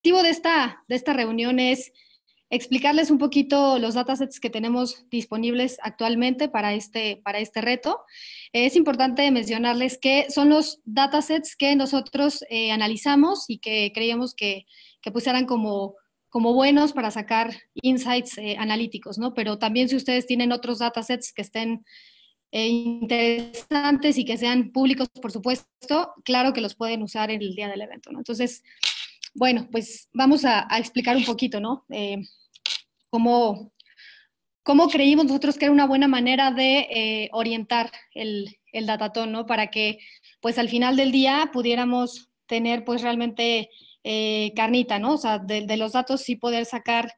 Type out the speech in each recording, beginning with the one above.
objetivo de esta, de esta reunión es explicarles un poquito los datasets que tenemos disponibles actualmente para este, para este reto. Es importante mencionarles que son los datasets que nosotros eh, analizamos y que creíamos que, que pues eran como, como buenos para sacar insights eh, analíticos, ¿no? Pero también si ustedes tienen otros datasets que estén eh, interesantes y que sean públicos, por supuesto, claro que los pueden usar en el día del evento, ¿no? Entonces, bueno, pues vamos a, explicar un poquito, ¿no? Eh, cómo, creímos nosotros que era una buena manera de eh, orientar el, el datatón, ¿no? Para que, pues al final del día pudiéramos tener, pues realmente eh, carnita, ¿no? O sea, de, los datos sí poder sacar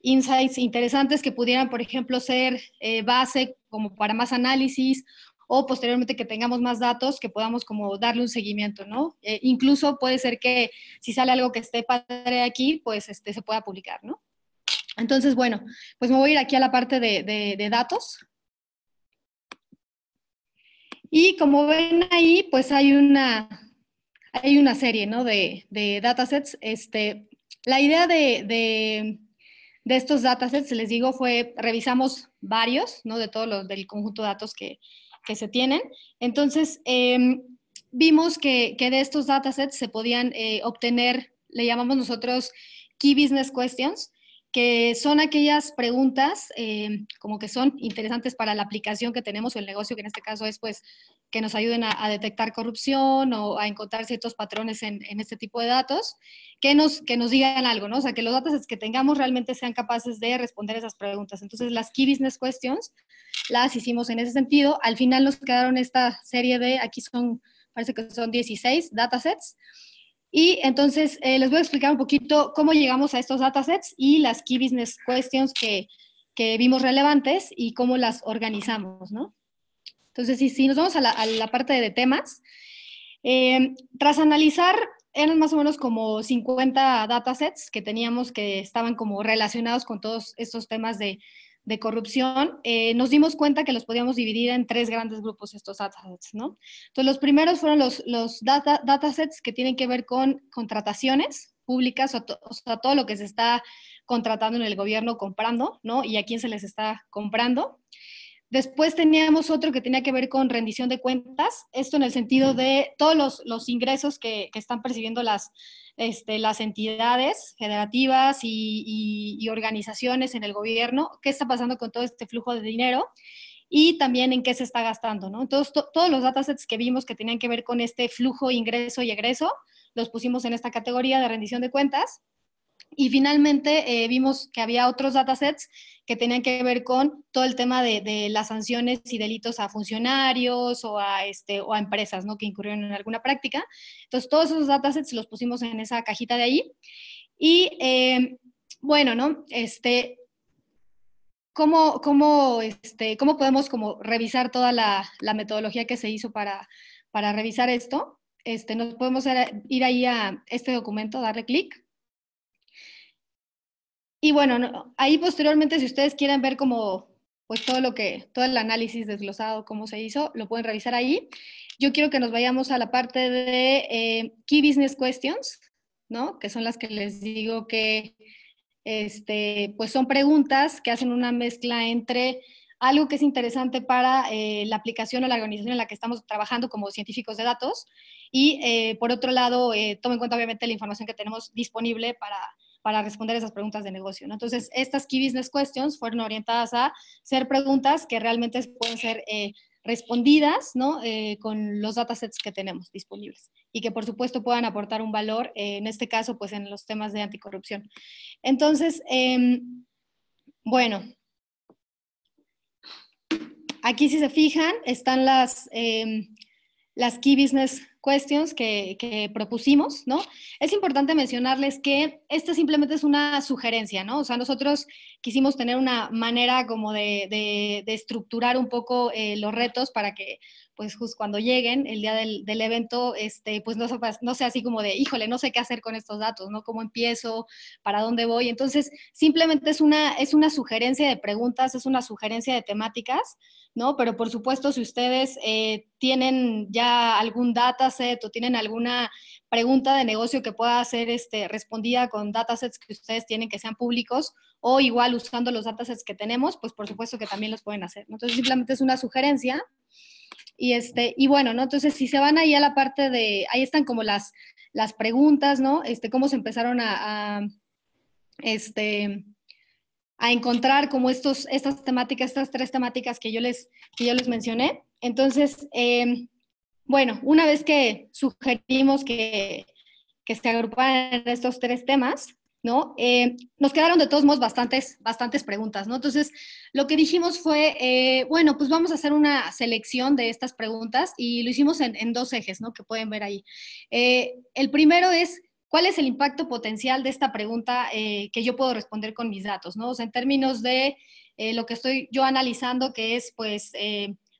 insights interesantes que pudieran, por ejemplo, ser base como para más análisis o posteriormente que tengamos más datos que podamos como darle un seguimiento, ¿no? Eh, incluso puede ser que si sale algo que esté padre aquí, pues este, se pueda publicar, ¿no? Entonces, bueno, pues me voy a ir aquí a la parte de, datos. Y como ven ahí, pues hay una, hay una serie, ¿no? De, de datasets. Este, la idea de, estos datasets, les digo, fue, revisamos varios, ¿no? De todos los, del conjunto de datos que, que se tienen. Entonces, em, vimos que, que, de estos datasets se podían eh, obtener, le llamamos nosotros Key Business Questions, que son aquellas preguntas em, como que son interesantes para la aplicación que tenemos o el negocio, que en este caso es pues que nos ayuden a, detectar corrupción o a encontrar ciertos patrones en, este tipo de datos, que nos, que nos digan algo, ¿no? O sea, que los datasets que tengamos realmente sean capaces de responder esas preguntas. Entonces, las Key Business Questions las hicimos en ese sentido. Al final nos quedaron esta serie de, aquí son, parece que son 16 datasets. Y entonces eh, les voy a explicar un poquito cómo llegamos a estos datasets y las key business questions que, que vimos relevantes y cómo las organizamos, ¿no? Entonces, si, nos vamos a la, parte de temas, eh, tras analizar, eran más o menos como 50 datasets que teníamos que estaban como relacionados con todos estos temas de de corrupción, eh, nos dimos cuenta que los podíamos dividir en tres grandes grupos estos datasets, ¿no? Entonces, los primeros fueron los, los datasets que tienen que ver con contrataciones públicas, o, o, sea, todo lo que se está contratando en el gobierno comprando, ¿no? Y a quién se les está comprando. Después teníamos otro que tenía que ver con rendición de cuentas, esto en el sentido de todos los, ingresos que, están percibiendo las, este, entidades generativas y, organizaciones en el gobierno, qué está pasando con todo este flujo de dinero y también en qué se está gastando, ¿no? Entonces, todos los datasets que vimos que tenían que ver con este flujo, ingreso y egreso, los pusimos en esta categoría de rendición de cuentas. Y finalmente eh, vimos que había otros datasets que tenían que ver con todo el tema de, las sanciones y delitos a funcionarios o a, este, empresas ¿no? que incurrieron en alguna práctica. Entonces, todos esos datasets los pusimos en esa cajita de ahí. Y eh, bueno, ¿no? Este, ¿cómo, este, ¿Cómo podemos como revisar toda la, la metodología que se hizo para, para revisar esto? Este, nos podemos ir ahí a este documento, darle clic y bueno, ahí posteriormente, si ustedes quieren ver cómo pues todo lo que, todo el análisis desglosado, cómo se hizo, lo pueden revisar ahí. Yo quiero que nos vayamos a la parte de eh, Key Business Questions, ¿no? Que son las que les digo que, este, pues son preguntas que hacen una mezcla entre algo que es interesante para eh, la aplicación o la organización en la que estamos trabajando como científicos de datos y, eh, por otro lado, tomen en cuenta, obviamente, la información que tenemos disponible para para responder esas preguntas de negocio. Entonces, estas Key Business Questions fueron orientadas a ser preguntas que realmente pueden ser eh, respondidas ¿no? Eh, con los datasets que tenemos disponibles y que por supuesto puedan aportar un valor, eh, en este caso, pues en los temas de anticorrupción. Entonces, em, bueno, aquí si se fijan están las, em, las Key Business cuestiones que, propusimos, ¿no? Es importante mencionarles que esta simplemente es una sugerencia, ¿no? O sea, nosotros quisimos tener una manera como de, estructurar un poco eh, los retos para que pues justo cuando lleguen el día del, evento, este, pues no, no sea así como de, híjole, no sé qué hacer con estos datos, ¿no? ¿Cómo empiezo? ¿Para dónde voy? Entonces, simplemente es una, es una sugerencia de preguntas, es una sugerencia de temáticas, ¿no? Pero por supuesto, si ustedes eh, tienen ya algún dataset o tienen alguna pregunta de negocio que pueda ser este, respondida con datasets que ustedes tienen que sean públicos o igual usando los datasets que tenemos, pues por supuesto que también los pueden hacer. Entonces, simplemente es una sugerencia. Y, este, y bueno, ¿no? Entonces, si se van ahí a la parte de, ahí están como las, las preguntas, ¿no? Este, cómo se empezaron a, este, a encontrar como estos, estas temáticas, estas tres temáticas que yo les, yo les mencioné. Entonces, eh, bueno, una vez que sugerimos que, que se agruparan estos tres temas, eh, nos quedaron de todos modos bastantes, bastantes preguntas, ¿no? Entonces, lo que dijimos fue, eh, bueno, pues vamos a hacer una selección de estas preguntas y lo hicimos en, dos ejes, ¿no? Que pueden ver ahí. Eh, el primero es, ¿cuál es el impacto potencial de esta pregunta que yo puedo responder con mis datos, ¿no? en términos de lo que estoy yo analizando, que es, pues,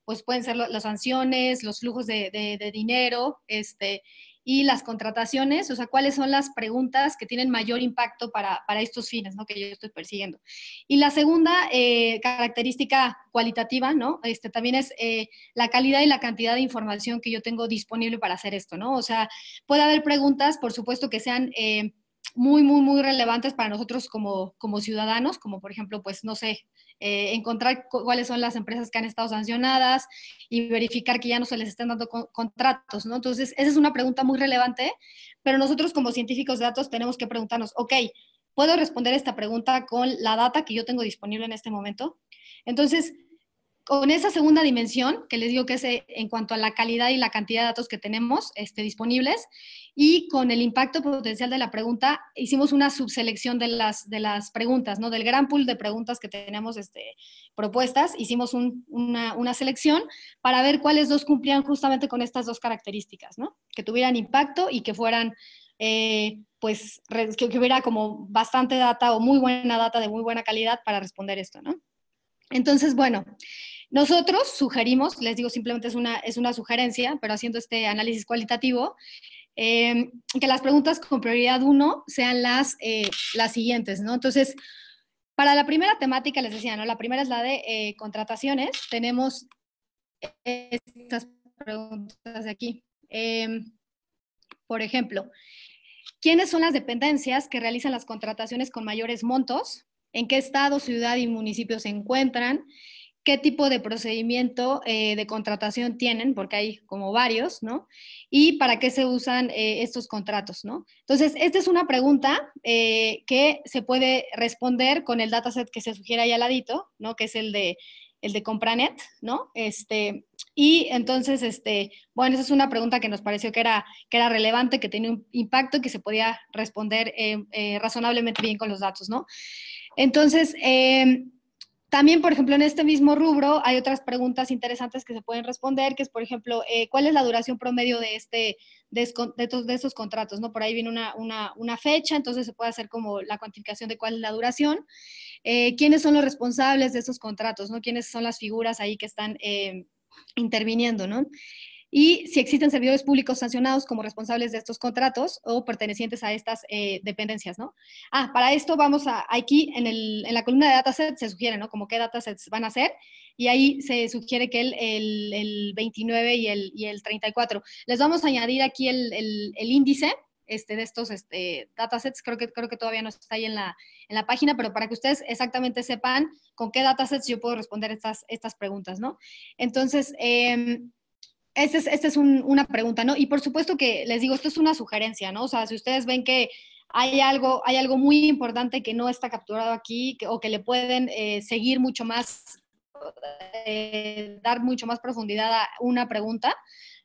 pues pueden ser las sanciones, los flujos de, dinero, este, y las contrataciones, o sea, cuáles son las preguntas que tienen mayor impacto para, estos fines ¿no? que yo estoy persiguiendo. Y la segunda eh, característica cualitativa, ¿no? Este, también es eh, la calidad y la cantidad de información que yo tengo disponible para hacer esto, ¿no? O sea, puede haber preguntas, por supuesto, que sean... Eh, muy, muy, muy relevantes para nosotros como, como ciudadanos, como por ejemplo, pues no sé, eh, encontrar cuáles son las empresas que han estado sancionadas y verificar que ya no se les estén dando contratos, ¿no? Entonces, esa es una pregunta muy relevante, pero nosotros como científicos de datos tenemos que preguntarnos, ok, ¿puedo responder esta pregunta con la data que yo tengo disponible en este momento? Entonces, con esa segunda dimensión, que les digo que es eh, en cuanto a la calidad y la cantidad de datos que tenemos este, disponibles, y con el impacto potencial de la pregunta, hicimos una subselección de las, de las preguntas, ¿no? Del gran pool de preguntas que tenemos este, propuestas, hicimos una, selección para ver cuáles dos cumplían justamente con estas dos características, ¿no? Que tuvieran impacto y que fueran... Eh, pues que hubiera como bastante data o muy buena data de muy buena calidad para responder esto, ¿no? Entonces, bueno, nosotros sugerimos, les digo simplemente es una, es una sugerencia, pero haciendo este análisis cualitativo, em, que las preguntas con prioridad 1 sean las, eh, las siguientes, ¿no? Entonces, para la primera temática, les decía, ¿no? La primera es la de eh, contrataciones. Tenemos estas preguntas de aquí. Em, por ejemplo, ¿quiénes son las dependencias que realizan las contrataciones con mayores montos? ¿En qué estado, ciudad y municipio se encuentran? qué tipo de procedimiento eh, de contratación tienen, porque hay como varios, ¿no? Y para qué se usan eh, estos contratos, ¿no? Entonces, esta es una pregunta eh, que se puede responder con el dataset que se sugiere ahí al ladito, ¿no? Que es el de el de Compranet, ¿no? Este, y entonces, este, bueno, esa es una pregunta que nos pareció que era, que era relevante, que tenía un impacto y que se podía responder razonablemente bien con los datos, ¿no? Entonces, también, por ejemplo, en este mismo rubro hay otras preguntas interesantes que se pueden responder, que es, por ejemplo, eh, ¿cuál es la duración promedio de, este, esos contratos? ¿no? Por ahí viene una, fecha, entonces se puede hacer como la cuantificación de cuál es la duración. Eh, ¿Quiénes son los responsables de esos contratos? ¿no? ¿Quiénes son las figuras ahí que están eh, interviniendo? ¿no? y si existen servidores públicos sancionados como responsables de estos contratos o pertenecientes a estas eh, dependencias, ¿no? Ah, para esto vamos a, aquí en, la columna de datasets se sugiere, ¿no? Como qué datasets van a ser y ahí se sugiere que el, 29 y el, 34. Les vamos a añadir aquí el, índice este, de estos este, datasets. Creo que, creo que todavía no está ahí en la, página, pero para que ustedes exactamente sepan con qué datasets yo puedo responder estas, estas preguntas, ¿no? Entonces, em, esta es, una pregunta, ¿no? Y por supuesto que les digo, esto es una sugerencia, ¿no? O sea, si ustedes ven que hay algo, hay algo muy importante que no está capturado aquí o que le pueden eh, seguir mucho más, eh, dar mucho más profundidad a una pregunta,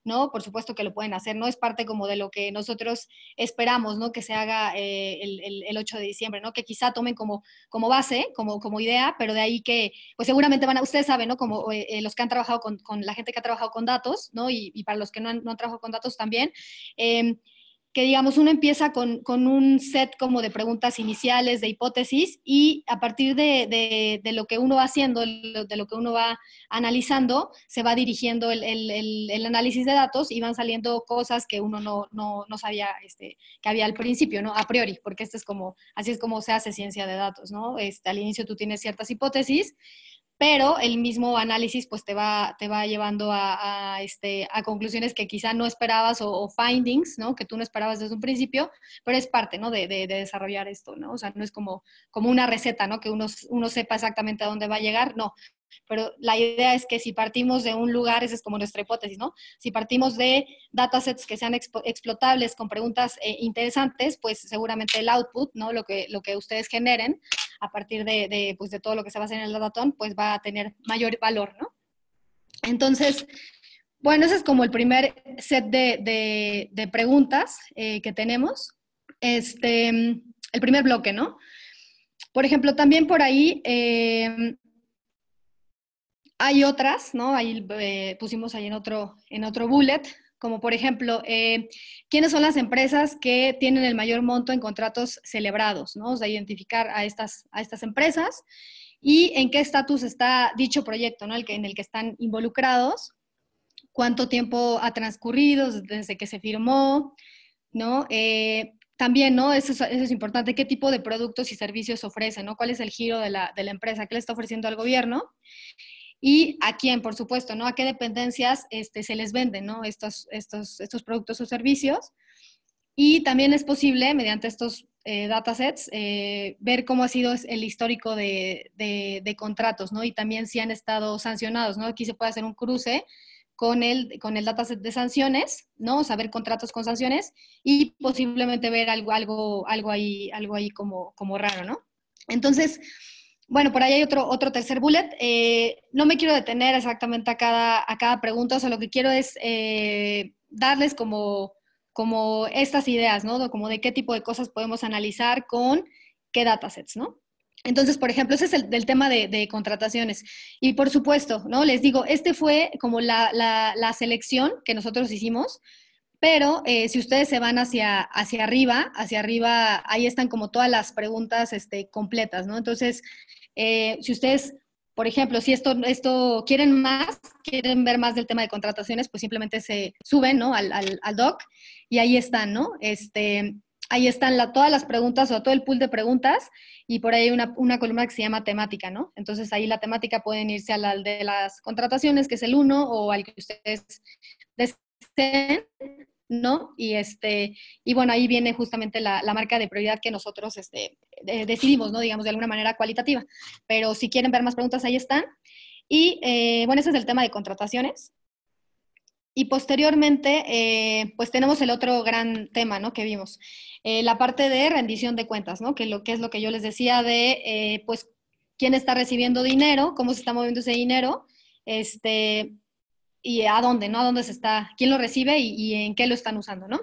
¿no? Por supuesto que lo pueden hacer, ¿no? Es parte como de lo que nosotros esperamos, ¿no? Que se haga eh, el, 8 de diciembre, ¿no? Que quizá tomen como, como base, como, como idea, pero de ahí que, pues seguramente van a, ustedes saben, ¿no? Como eh, eh, los que han trabajado con, con, la gente que ha trabajado con datos, ¿no? Y, para los que no han, trabajado con datos también. Em, que digamos uno empieza con, un set como de preguntas iniciales, de hipótesis, y a partir de, lo que uno va haciendo, de lo que uno va analizando, se va dirigiendo el, análisis de datos y van saliendo cosas que uno no, sabía este, que había al principio, ¿no? A priori, porque es como, así es como se hace ciencia de datos, ¿no? Este, al inicio tú tienes ciertas hipótesis pero el mismo análisis pues te va, te va llevando a, este, a conclusiones que quizá no esperabas o, findings, ¿no? Que tú no esperabas desde un principio, pero es parte, ¿no? De, de, desarrollar esto, ¿no? O sea, no es como, como una receta, ¿no? Que uno, uno sepa exactamente a dónde va a llegar, no. Pero la idea es que si partimos de un lugar, esa es como nuestra hipótesis, ¿no? Si partimos de datasets que sean explotables con preguntas eh, interesantes, pues seguramente el output, ¿no? Lo que, lo que ustedes generen a partir pues, de, todo lo que se va a hacer en el datatón, pues va a tener mayor valor, ¿no? Entonces, bueno, ese es como el primer set de, preguntas eh, que tenemos. Este, el primer bloque, ¿no? Por ejemplo, también por ahí eh, hay otras, ¿no? Ahí eh, pusimos ahí en otro, en otro bullet como por ejemplo, eh, quiénes son las empresas que tienen el mayor monto en contratos celebrados, ¿no? O sea, identificar a estas, a estas empresas y en qué estatus está dicho proyecto, ¿no? El que, en el que están involucrados, cuánto tiempo ha transcurrido desde que se firmó, ¿no? Eh, también, ¿no? Eso es, eso es, importante, qué tipo de productos y servicios ofrece, ¿no? ¿Cuál es el giro de la, de la empresa? ¿Qué le está ofreciendo al gobierno? y a quién, por supuesto, ¿no? A qué dependencias este, se les venden, ¿no? Estos, estos, estos productos o servicios. Y también es posible, mediante estos eh, datasets, eh, ver cómo ha sido el histórico de, contratos, ¿no? Y también si han estado sancionados, ¿no? Aquí se puede hacer un cruce con el, con el dataset de sanciones, ¿no? Saber contratos con sanciones y posiblemente ver algo, algo, algo ahí, algo ahí como, como raro, ¿no? Entonces, bueno, por ahí hay otro, otro tercer bullet. Eh, no me quiero detener exactamente a cada, a cada pregunta, o sea, lo que quiero es eh, darles como, como estas ideas, ¿no? Como de qué tipo de cosas podemos analizar con qué datasets, ¿no? Entonces, por ejemplo, ese es el, tema de, contrataciones. Y por supuesto, ¿no? Les digo, este fue como la, selección que nosotros hicimos, pero eh, si ustedes se van hacia, hacia arriba, hacia arriba, ahí están como todas las preguntas este, completas, ¿no? Entonces, eh, si ustedes, por ejemplo, si esto, esto quieren más, quieren ver más del tema de contrataciones, pues simplemente se suben, ¿no? Al, doc y ahí están, ¿no? Este, ahí están la, todas las preguntas o todo el pool de preguntas y por ahí hay una, columna que se llama temática, ¿no? Entonces ahí la temática pueden irse al la de las contrataciones, que es el 1, o al que ustedes deseen. ¿no? Y, este, y bueno, ahí viene justamente la, marca de prioridad que nosotros este, decidimos, ¿no? Digamos, de alguna manera cualitativa. Pero si quieren ver más preguntas, ahí están. Y eh, bueno, ese es el tema de contrataciones. Y posteriormente, eh, pues tenemos el otro gran tema, ¿no? Que vimos, eh, la parte de rendición de cuentas, ¿no? Que, lo, que es lo que yo les decía de, pues, quién está recibiendo dinero, cómo se está moviendo ese dinero, este, y a dónde, ¿no? A dónde se está, quién lo recibe y, en qué lo están usando, ¿no?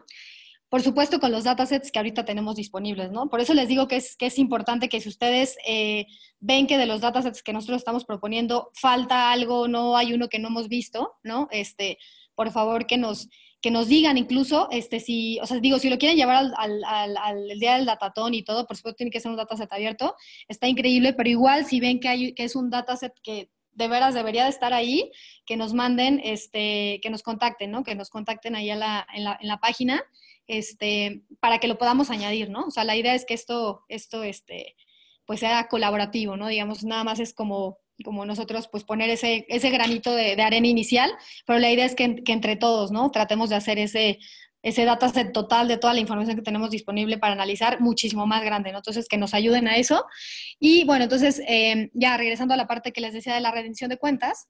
Por supuesto, con los datasets que ahorita tenemos disponibles, ¿no? Por eso les digo que es, que es importante que si ustedes eh, ven que de los datasets que nosotros estamos proponiendo falta algo, no hay uno que no hemos visto, ¿no? Este, por favor, que nos, que nos digan incluso, este, si, o sea, digo, si lo quieren llevar al, al, al, día del datatón y todo, por supuesto tiene que ser un dataset abierto, está increíble, pero igual si ven que, hay, que es un dataset que de veras debería de estar ahí, que nos manden, este, que nos contacten, ¿no? Que nos contacten ahí a en, la, página, este, para que lo podamos añadir, ¿no? O sea, la idea es que esto, esto, este, pues sea colaborativo, ¿no? Digamos, nada más es como, como nosotros, pues poner ese, ese granito de, arena inicial, pero la idea es que, que, entre todos, ¿no? Tratemos de hacer ese, ese dataset total de toda la información que tenemos disponible para analizar muchísimo más grande, ¿no? Entonces, que nos ayuden a eso. Y bueno, entonces, eh, ya regresando a la parte que les decía de la redención de cuentas,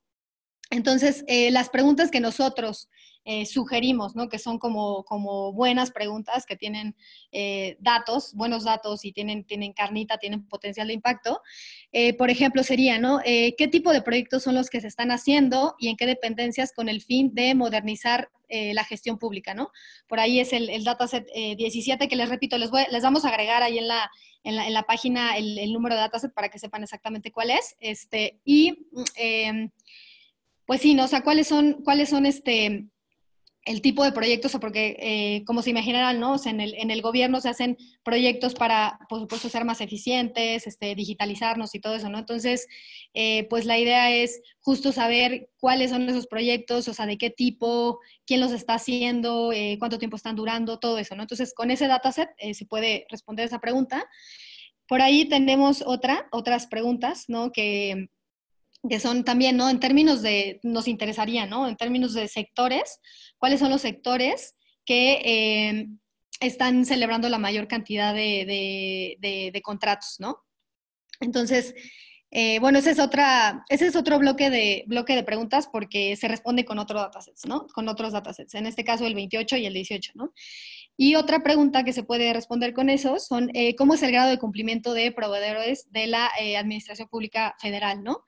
entonces, eh, las preguntas que nosotros eh, sugerimos, ¿no? que son como, como buenas preguntas, que tienen eh, datos, buenos datos y tienen, tienen carnita, tienen potencial de impacto, por ejemplo, sería, ¿no? ¿qué tipo de proyectos son los que se están haciendo y en qué dependencias con el fin de modernizar la gestión pública? ¿no? Por ahí es el, el dataset 17 que les repito, les, voy, les vamos a agregar ahí en la, en la, en la página el, número de dataset para que sepan exactamente cuál es. Este, y pues sí, ¿no? O sea, ¿cuáles son, cuáles son este, el tipo de proyectos? O porque eh, como se imaginarán, ¿no? O sea, en el, gobierno se hacen proyectos para, por supuesto, ser más eficientes, este, digitalizarnos y todo eso, ¿no? Entonces, eh, pues la idea es justo saber cuáles son esos proyectos, o sea, de qué tipo, quién los está haciendo, eh, cuánto tiempo están durando, todo eso, ¿no? Entonces, con ese dataset se puede responder esa pregunta. Por ahí tenemos otra, otras preguntas, ¿no? Que, que son también, ¿no? En términos de, nos interesaría, ¿no? En términos de sectores, ¿cuáles son los sectores que eh, están celebrando la mayor cantidad de, contratos, ¿no? Entonces, eh, bueno, ese es, otra, ese es otro bloque de, bloque de preguntas porque se responde con otros datasets, ¿no? Con otros datasets, en este caso el 28 y el 18, ¿no? Y otra pregunta que se puede responder con eso son, eh, ¿cómo es el grado de cumplimiento de proveedores de la Administración Pública Federal, ¿no?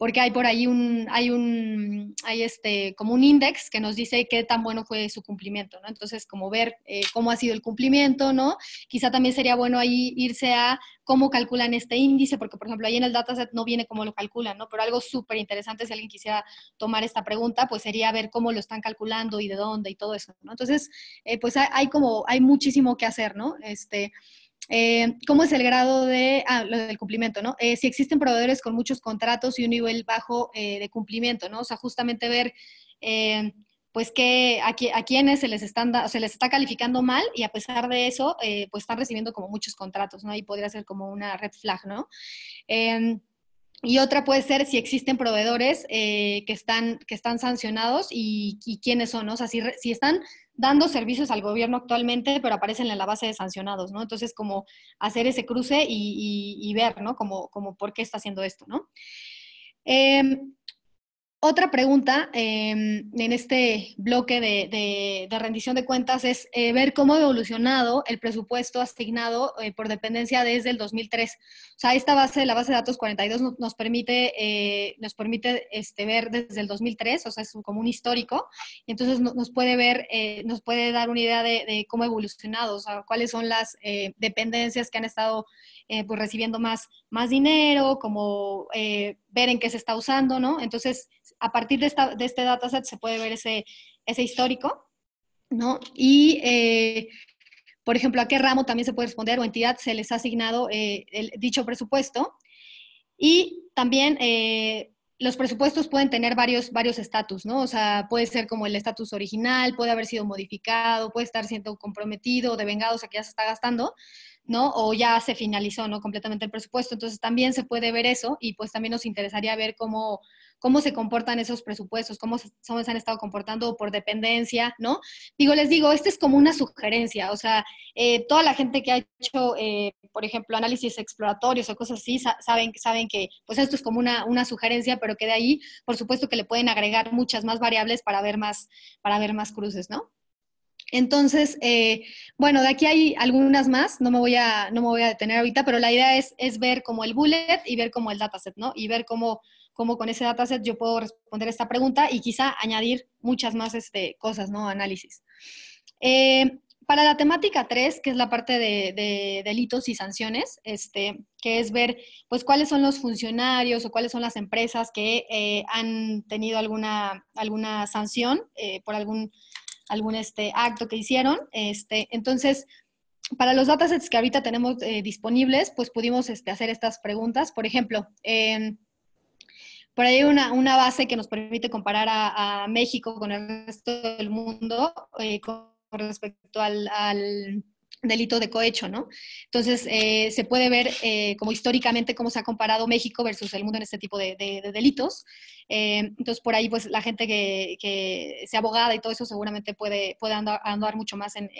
porque hay por ahí un, hay un, hay este, como un índice que nos dice qué tan bueno fue su cumplimiento, ¿no? Entonces, como ver eh, cómo ha sido el cumplimiento, ¿no? Quizá también sería bueno ahí irse a cómo calculan este índice, porque, por ejemplo, ahí en el dataset no viene cómo lo calculan, ¿no? Pero algo súper interesante, si alguien quisiera tomar esta pregunta, pues sería ver cómo lo están calculando y de dónde y todo eso, ¿no? Entonces, eh, pues hay, hay, como, hay muchísimo que hacer, ¿no? Este, eh, ¿Cómo es el grado de, ah, lo del cumplimiento, ¿no? Eh, si existen proveedores con muchos contratos y un nivel bajo eh, de cumplimiento, ¿no? O sea, justamente ver, pues, que a, quiénes se les, están se les está calificando mal y a pesar de eso, pues, están recibiendo como muchos contratos, ¿no? Y podría ser como una red flag, ¿no? Y otra puede ser si existen proveedores que, están, que están sancionados y, quiénes son, ¿no? O sea, si, están dando servicios al gobierno actualmente, pero aparecen en la base de sancionados, ¿no? Entonces, como hacer ese cruce y, ver, ¿no? Como, como por qué está haciendo esto, ¿no? Em, otra pregunta em, en este bloque de, rendición de cuentas es eh, ver cómo ha evolucionado el presupuesto asignado eh, por dependencia desde el 2003. O sea, esta base, la base de datos 42 nos, permite, eh, nos permite este, ver desde el 2003, o sea, es como un histórico. Entonces nos puede ver, nos puede dar una idea de, de, cómo ha evolucionado, o sea, cuáles son las dependencias que han estado eh, pues recibiendo más, más dinero, como eh, ver en qué se está usando, ¿no? Entonces, a partir de, esta, de este dataset se puede ver ese, ese histórico, ¿no? Y, eh, por ejemplo, a qué ramo también se puede responder o entidad se les ha asignado dicho presupuesto. Y también los presupuestos pueden tener varios varios estatus, ¿no? O sea, puede ser como el estatus original, puede haber sido modificado, puede estar siendo comprometido, devengado, o sea, que ya se está gastando. ¿no? O ya se finalizó, ¿no? Completamente el presupuesto. Entonces también se puede ver eso y pues también nos interesaría ver cómo, se comportan esos presupuestos, cómo se, han estado comportando por dependencia, ¿no? Digo, les digo, esta es como una sugerencia, o sea, eh, toda la gente que ha hecho, eh, por ejemplo, análisis exploratorios o cosas así, saben, saben que pues esto es como una, una sugerencia, pero que de ahí, por supuesto que le pueden agregar muchas más variables para ver más, para ver más cruces, ¿no? Entonces, eh, bueno, de aquí hay algunas más, no me voy a, no me voy a detener ahorita, pero la idea es, ver como el bullet y ver como el dataset, ¿no? Y ver cómo, cómo con ese dataset yo puedo responder esta pregunta y quizá añadir muchas más este, cosas, ¿no? Análisis. Eh, para la temática 3, que es la parte de, delitos y sanciones, este, que es ver pues cuáles son los funcionarios o cuáles son las empresas que eh, han tenido alguna, alguna sanción por algún algún este, acto que hicieron. Este, entonces, para los datasets que ahorita tenemos eh, disponibles, pues pudimos este, hacer estas preguntas. Por ejemplo, em, por ahí hay una, base que nos permite comparar a, México con el resto del mundo eh, con respecto al delito de cohecho, ¿no? Entonces, eh, se puede ver eh, como históricamente cómo se ha comparado México versus el mundo en este tipo de, delitos. Eh, entonces, por ahí, pues la gente que, que, sea abogada y todo eso seguramente puede, puede andar, mucho más en,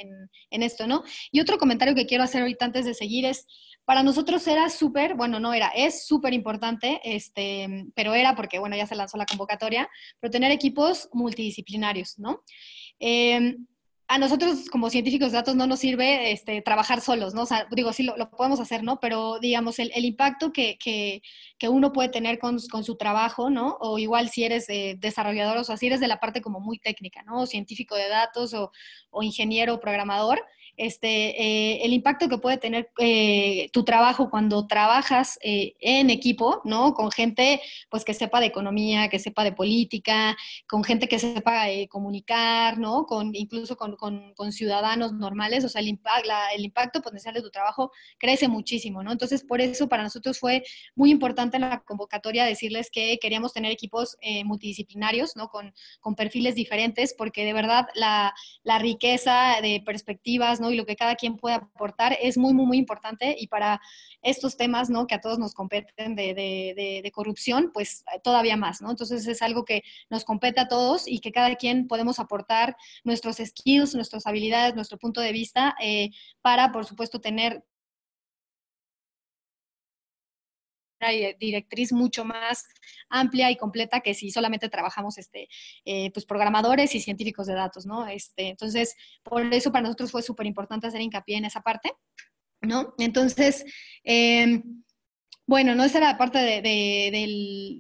esto, ¿no? Y otro comentario que quiero hacer ahorita antes de seguir es, para nosotros era súper, bueno, no era, es súper importante, este, pero era porque, bueno, ya se lanzó la convocatoria, pero tener equipos multidisciplinarios, ¿no? a nosotros como científicos de datos no nos sirve este, trabajar solos, ¿no? O sea, digo, sí lo, podemos hacer, ¿no? Pero digamos, el, impacto que, que, uno puede tener con, con, su trabajo, ¿no? O igual si eres eh, desarrollador, o así, si eres de la parte como muy técnica, ¿no? científico de datos o ingeniero o programador, este, eh, el impacto que puede tener eh, tu trabajo cuando trabajas eh, en equipo, ¿no? Con gente pues, que sepa de economía, que sepa de política, con gente que sepa comunicar, ¿no? Con, incluso con, ciudadanos normales, o sea, el, el impacto potencial de tu trabajo crece muchísimo, ¿no? Entonces, por eso para nosotros fue muy importante en la convocatoria decirles que queríamos tener equipos multidisciplinarios, ¿no? Con, perfiles diferentes, porque de verdad la riqueza de perspectivas, y lo que cada quien puede aportar es muy, muy, muy importante y para estos temas, ¿no? Que a todos nos competen de, corrupción, pues todavía más, ¿no? Entonces es algo que nos compete a todos y que cada quien podemos aportar nuestros skills, nuestras habilidades, nuestro punto de vista eh, para, por supuesto, tener Eh, directriz mucho más amplia y completa que si solamente trabajamos este, eh, pues, programadores y científicos de datos, ¿no? Este, entonces, por eso para nosotros fue súper importante hacer hincapié en esa parte, ¿no? Entonces, em, bueno, no esa era la parte de,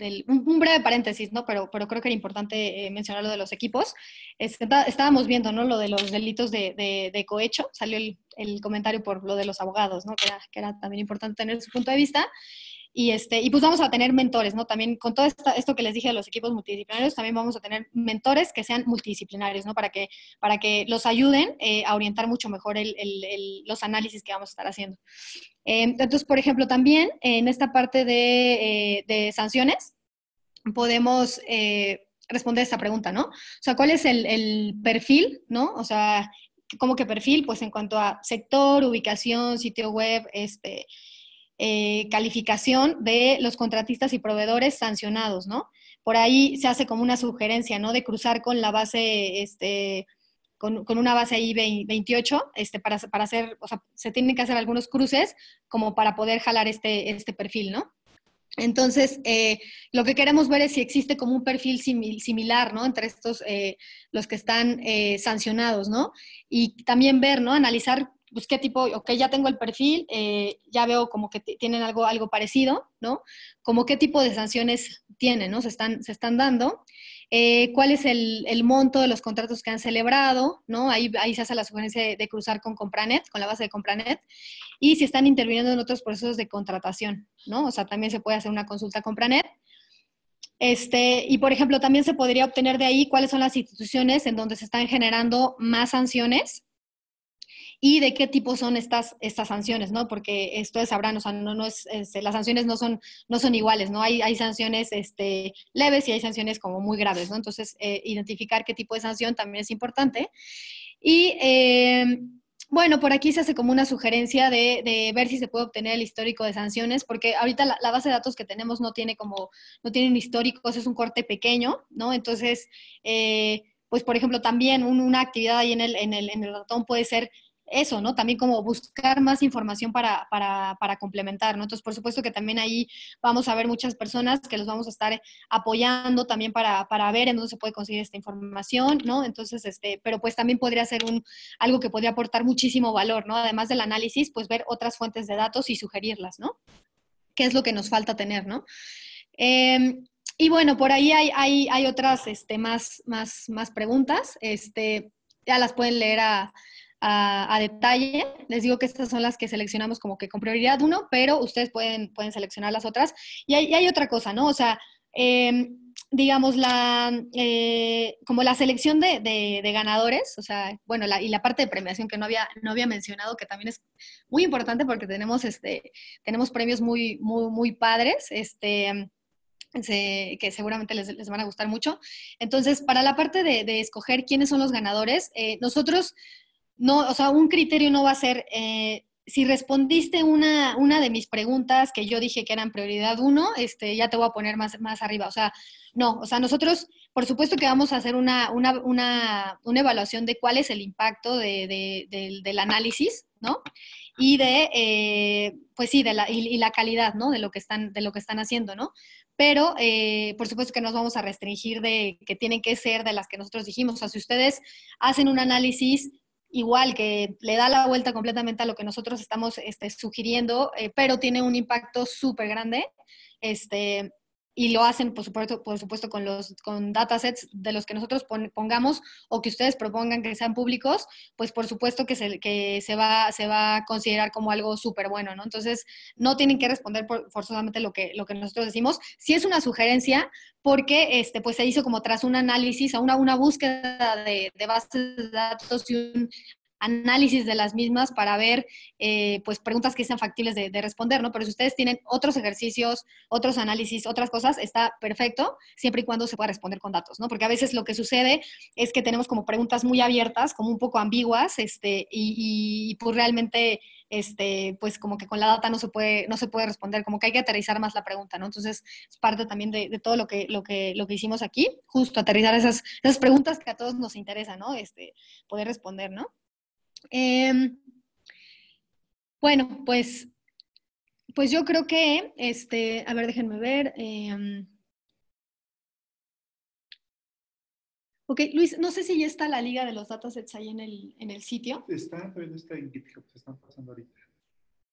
del, un, breve paréntesis, ¿no? Pero, pero creo que era importante eh, mencionar lo de los equipos. Este, estábamos viendo, ¿no? Lo de los delitos de, cohecho. Salió el, comentario por lo de los abogados, ¿no? Que que era también importante tener su punto de vista. Y, este, y pues vamos a tener mentores, ¿no? También con todo esto que les dije de los equipos multidisciplinarios, también vamos a tener mentores que sean multidisciplinarios, ¿no? Para que, para que los ayuden eh, a orientar mucho mejor los análisis que vamos a estar haciendo. Eh, entonces, por ejemplo, también eh, en esta parte de, de sanciones, podemos responder esta pregunta, ¿no? O sea, ¿cuál es el perfil, ¿no? O sea, ¿cómo que perfil? Pues en cuanto a sector, ubicación, sitio web, este eh, calificación de los contratistas y proveedores sancionados, ¿no? Por ahí se hace como una sugerencia, ¿no? De cruzar con la base, este, con, una base ahí 28, este, para, para hacer, o sea, se tienen que hacer algunos cruces como para poder jalar este, este perfil, ¿no? Entonces, eh, lo que queremos ver es si existe como un perfil similar, ¿no? Entre estos, eh, los que están sancionados, ¿no? Y también ver, ¿no? Analizar pues qué tipo, ok, ya tengo el perfil, eh, ya veo como que tienen algo, algo parecido, ¿no? Como qué tipo de sanciones tienen, ¿no? Se están, se están dando. Eh, cuál es el, monto de los contratos que han celebrado, ¿no? Ahí, ahí se hace la sugerencia de, cruzar con Compranet, con la base de Compranet, y si están interviniendo en otros procesos de contratación, ¿no? O sea, también se puede hacer una consulta Compranet. Este, y por ejemplo, también se podría obtener de ahí cuáles son las instituciones en donde se están generando más sanciones, y de qué tipo son estas, estas sanciones, ¿no? Porque esto es sabrán, o sea, no, es, este, las sanciones no son, no son iguales, ¿no? Hay, hay sanciones este, leves y hay sanciones como muy graves, ¿no? Entonces, eh, identificar qué tipo de sanción también es importante. Y eh, bueno, por aquí se hace como una sugerencia de, ver si se puede obtener el histórico de sanciones, porque ahorita la, base de datos que tenemos no tiene como, no históricos, es un corte pequeño, ¿no? Entonces, eh, pues por ejemplo, también una actividad ahí en el, en el, en el ratón puede ser eso, ¿no? También como buscar más información para, complementar, ¿no? Entonces, por supuesto que también ahí vamos a ver muchas personas que los vamos a estar apoyando también para, ver en dónde se puede conseguir esta información, ¿no? Entonces, este, pero pues también podría ser un, algo que podría aportar muchísimo valor, ¿no? Además del análisis, pues ver otras fuentes de datos y sugerirlas, ¿no? ¿Qué es lo que nos falta tener, ¿no? Em, y bueno, por ahí hay, hay, hay otras este, más, más, más preguntas. Este, ya las pueden leer a, a, detalle. Les digo que estas son las que seleccionamos como que con prioridad uno, pero ustedes pueden, pueden seleccionar las otras. Y hay, hay otra cosa, ¿no? O sea, em, digamos, la, eh, como la selección de, de, ganadores, o sea, bueno, y la parte de premiación que no había, no había mencionado, que también es muy importante porque tenemos, este, tenemos premios muy, muy, muy padres, este, que seguramente les, les, van a gustar mucho. Entonces, para la parte de, de escoger quiénes son los ganadores, eh, nosotros no, o sea, un criterio no va a ser, eh, si respondiste una, una de mis preguntas que yo dije que eran prioridad uno, este, ya te voy a poner más, más arriba. O sea, no, o sea, nosotros, por supuesto que vamos a hacer una, una, una, una evaluación de cuál es el impacto de, del, del análisis, ¿no? Y de, eh, pues sí, de la, y, la calidad, ¿no? De lo que están, de lo que están haciendo, ¿no? Pero, eh, por supuesto que nos vamos a restringir de que tienen que ser de las que nosotros dijimos. O sea, si ustedes hacen un análisis igual que le da la vuelta completamente a lo que nosotros estamos este, sugiriendo, eh, pero tiene un impacto súper grande. Este, y lo hacen, por supuesto, por supuesto con, los, con datasets de los que nosotros pongamos o que ustedes propongan que sean públicos, pues por supuesto que se, que se, va, se va a considerar como algo súper bueno, ¿no? Entonces, no tienen que responder forzosamente lo que, lo que nosotros decimos. si es una sugerencia porque este, pues se hizo como tras un análisis, una, una búsqueda de, de bases de datos y un análisis de las mismas para ver eh, pues preguntas que sean factibles de, responder, ¿no? Pero si ustedes tienen otros ejercicios, otros análisis, otras cosas, está perfecto, siempre y cuando se pueda responder con datos, ¿no? Porque a veces lo que sucede es que tenemos como preguntas muy abiertas, como un poco ambiguas, este, y, pues realmente... Este, pues como que con la data no se puede, no se puede responder, como que hay que aterrizar más la pregunta, ¿no? Entonces, es parte también de, todo lo que, lo, lo que hicimos aquí, justo aterrizar esas, esas preguntas que a todos nos interesa, ¿no? Este, poder responder, ¿no? Em, bueno, pues, pues yo creo que, este, a ver, déjenme ver. Em, ok, Luis, no sé si ya está la liga de los datasets ahí en el, en el sitio. Está, pero no está en GitHub, se están pasando ahorita.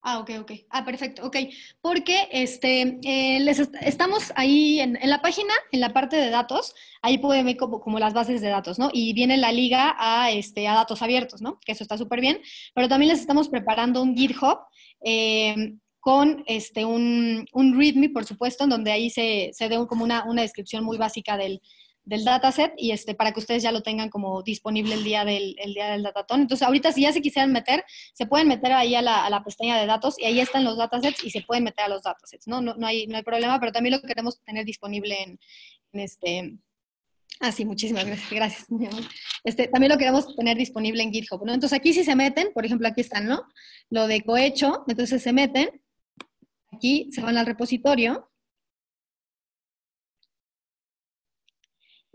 Ah, ok, ok. Ah, perfecto, ok. Porque este, eh, les estamos ahí en, la página, en la parte de datos, ahí pueden ver como, las bases de datos, ¿no? Y viene la liga a, este, datos abiertos, ¿no? Que eso está súper bien. Pero también les estamos preparando un GitHub. Em, con este, un, un README, por supuesto, en donde ahí se, se dé como una descripción muy básica del, del dataset y este, para que ustedes ya lo tengan como disponible el día del, el día del datatón. Entonces, ahorita si ya se quisieran meter, se pueden meter ahí a la, a pestaña de datos y ahí están los datasets y se pueden meter a los datasets, ¿no? No, no, hay, no hay problema, pero también lo queremos tener disponible en, este... Ah, sí, muchísimas gracias. gracias. Este, también lo queremos tener disponible en GitHub, Entonces, aquí si se meten, por ejemplo, aquí están, ¿no? Lo de cohecho, entonces se meten, aquí se van al repositorio,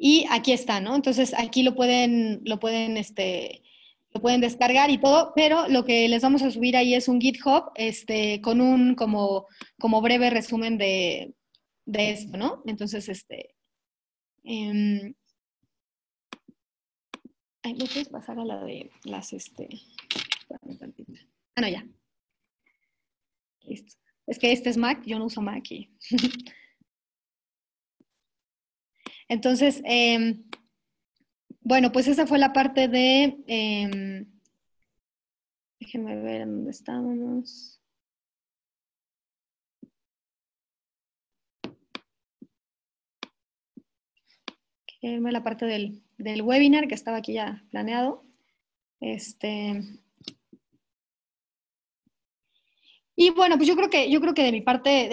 Y aquí está, ¿no? Entonces aquí lo pueden, lo pueden, este, lo pueden descargar y todo, pero lo que les vamos a subir ahí es un GitHub, este, con un como, como breve resumen de, de esto, ¿no? Entonces, este. Em, ay, puedes pasar a la de las este? Ah, no, ya. Listo. Es que este es Mac, yo no uso Mac y. Entonces, em, bueno, pues esa fue la parte de... Em, déjenme ver dónde estábamos. la parte del, del webinar que estaba aquí ya planeado. Este, y bueno, pues yo creo que, yo creo que de mi parte.